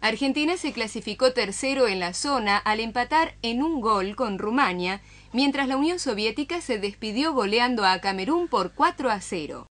Argentina se clasificó tercero en la zona al empatar en un gol con Rumania, mientras la Unión Soviética se despidió goleando a Camerún por 4 a 0.